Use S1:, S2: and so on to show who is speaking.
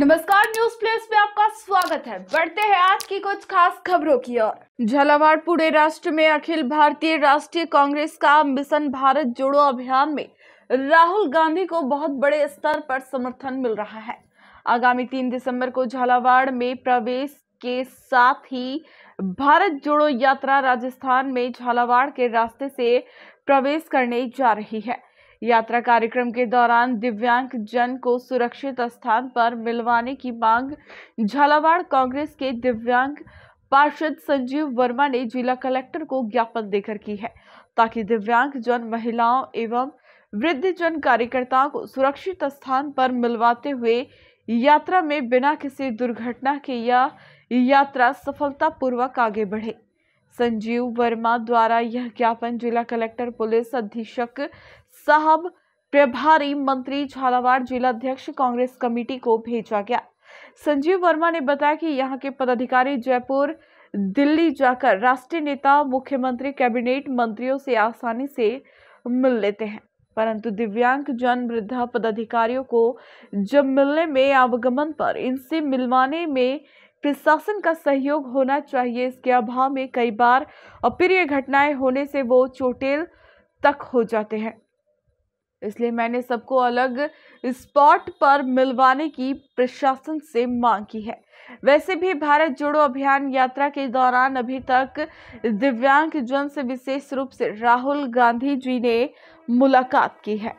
S1: नमस्कार news place में आपका स्वागत है बढ़ते हैं आज की कुछ खास खबरों की ओर झालावाड़ पूरे राष्ट्र में अखिल भारतीय राष्ट्रीय कांग्रेस का मिशन भारत जोड़ो अभियान में राहुल गांधी को बहुत बड़े स्तर पर समर्थन मिल रहा है आगामी तीन दिसंबर को झालावाड़ में प्रवेश के साथ ही भारत जोड़ो यात्रा राजस्थान में झालावाड़ के रास्ते से प्रवेश करने जा रही है यात्रा कार्यक्रम के दौरान दिव्यांग जन को सुरक्षित स्थान पर मिलवाने की मांग झालावाड़ कांग्रेस के दिव्यांग पार्षद संजीव वर्मा ने जिला कलेक्टर को ज्ञापन देकर की है ताकि दिव्यांग जन महिलाओं एवं वृद्ध जन कार्यकर्ताओं को सुरक्षित स्थान पर मिलवाते हुए यात्रा में बिना किसी दुर्घटना के यह या यात्रा सफलतापूर्वक आगे बढ़े संजीव वर्मा द्वारा यह ज्ञापन जिला कलेक्टर पुलिस अधीक्षक साहब प्रभारी मंत्री झालावाड़ जिला अध्यक्ष कांग्रेस कमेटी को भेजा गया संजीव वर्मा ने बताया कि यहाँ के पदाधिकारी जयपुर दिल्ली जाकर राष्ट्रीय नेता मुख्यमंत्री कैबिनेट मंत्रियों से आसानी से मिल लेते हैं परंतु दिव्यांग जन वृद्धा पदाधिकारियों को जब मिलने में आवागमन पर इनसे मिलवाने में प्रशासन का सहयोग होना चाहिए इसके अभाव में कई बार अप्रिय घटनाएं होने से वो चोटेल तक हो जाते हैं इसलिए मैंने सबको अलग स्पॉट पर मिलवाने की प्रशासन से मांग की है वैसे भी भारत जोड़ो अभियान यात्रा के दौरान अभी तक दिव्यांग जन से विशेष रूप से राहुल गांधी जी ने मुलाकात की है